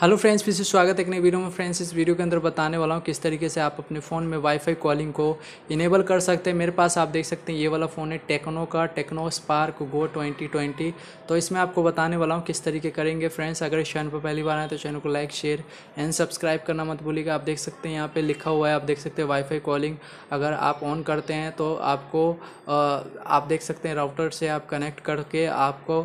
hello friends फिर से स्वागत है एक वीडियो में फ्रेंड्स इस वीडियो के अंदर बताने वाला हूँ किस तरीके से आप अपने फ़ोन में वाईफाई कॉलिंग को इनेबल कर सकते हैं मेरे पास आप देख सकते हैं ये वाला फ़ोन है टेक्नो का टेक्नो स्पार्क गो 2020 तो इसमें आपको बताने वाला हूँ किस तरीके करेंगे फ्रेंड्स अगर इस चैनल पर पहली बार आए तो चैनल को लाइक शेयर एंड सब्सक्राइब करना मत भूलिएगा आप देख सकते हैं यहाँ पर लिखा हुआ है आप देख सकते हैं वाईफाई कॉलिंग अगर आप ऑन करते हैं तो आपको आप देख सकते हैं राउटर से आप कनेक्ट करके आपको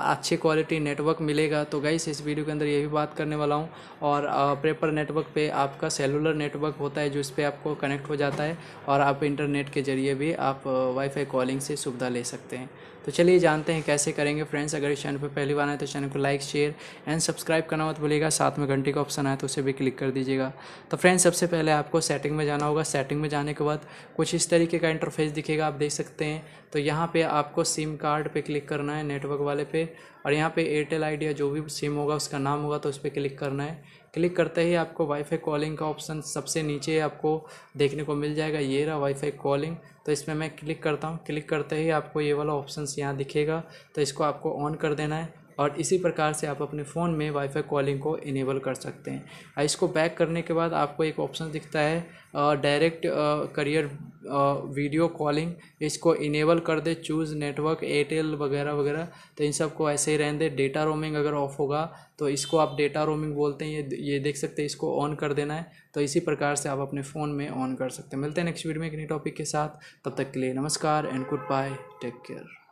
अच्छी क्वालिटी नेटवर्क मिलेगा तो गई इस वीडियो के अंदर ये भी बात करने करने वाला हूँ और पेपर नेटवर्क पे आपका सेलुलर नेटवर्क होता है जो इस पर आपको कनेक्ट हो जाता है और आप इंटरनेट के ज़रिए भी आप वाईफाई कॉलिंग से सुविधा ले सकते हैं तो चलिए जानते हैं कैसे करेंगे फ्रेंड्स अगर इस चैनल पर पहली बार आए तो चैनल को लाइक शेयर एंड सब्सक्राइब करना मत भूलिएगा साथ में घंटे का ऑप्शन आए तो उसे भी क्लिक कर दीजिएगा तो फ्रेंड्स सबसे पहले आपको सेटिंग में जाना होगा सेटिंग में जाने के बाद कुछ इस तरीके का इंटरफेस दिखेगा आप देख सकते हैं तो यहाँ पर आपको सिम कार्ड पर क्लिक करना है नेटवर्क वाले पे और यहाँ पे एयरटेल आइडिया जो भी सिम होगा उसका नाम होगा तो उस पर क्लिक क्लिक करना है क्लिक करते ही आपको वाईफाई कॉलिंग का ऑप्शन सबसे नीचे आपको देखने को मिल जाएगा ये रहा वाईफाई कॉलिंग तो इसमें मैं क्लिक करता हूँ क्लिक करते ही आपको ये वाला ऑप्शन यहाँ दिखेगा तो इसको आपको ऑन कर देना है और इसी प्रकार से आप अपने फ़ोन में वाईफाई कॉलिंग को इनेबल कर सकते हैं इसको बैक करने के बाद आपको एक ऑप्शन दिखता है डायरेक्ट करियर वीडियो कॉलिंग इसको इनेबल कर दे चूज़ नेटवर्क एयरटेल वगैरह वगैरह तो इन सब को ऐसे ही रहने दे डेटा रोमिंग अगर ऑफ होगा तो इसको आप डेटा रोमिंग बोलते हैं ये ये देख सकते हैं इसको ऑन कर देना है तो इसी प्रकार से आप अपने फ़ोन में ऑन कर सकते हैं मिलते हैं नेक्स्ट वीडियो में एक नई टॉपिक के साथ तब तक के लिए नमस्कार and goodbye take care